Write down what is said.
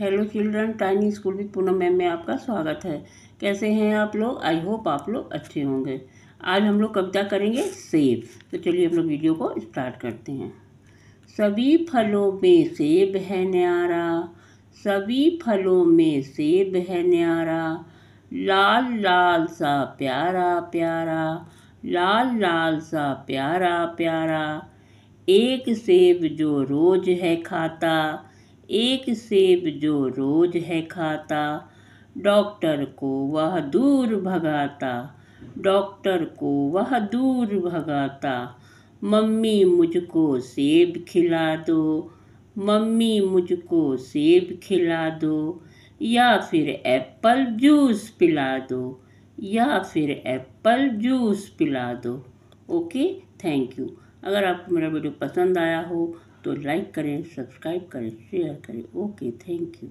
hello children tiny school with Poonam ma'am में आपका स्वागत है कैसे हैं आप लोग आई होप आप लोग अच्छे होंगे आज हम लोग कविता करेंगे सेब तो चलिए हम लोग वीडियो को स्टार्ट करते हैं सभी फलों में सेब है न्यारा सभी फलों में सेब है न्यारा लाल लाल सा प्यारा प्यारा लाल लाल सा प्यारा प्यारा एक सेब जो रोज है खाता एक सेब जो रोज है खाता डॉक्टर को वह दूर भगाता डॉक्टर को वह दूर भगाता मम्मी मुझको सेब खिला दो मम्मी मुझको सेब खिला दो या फिर एप्पल जूस पिला दो या फिर एप्पल जूस पिला दो ओके थैंक यू अगर आपको मेरा वीडियो पसंद आया हो तो लाइक करें सब्सक्राइब करें शेयर करें ओके थैंक यू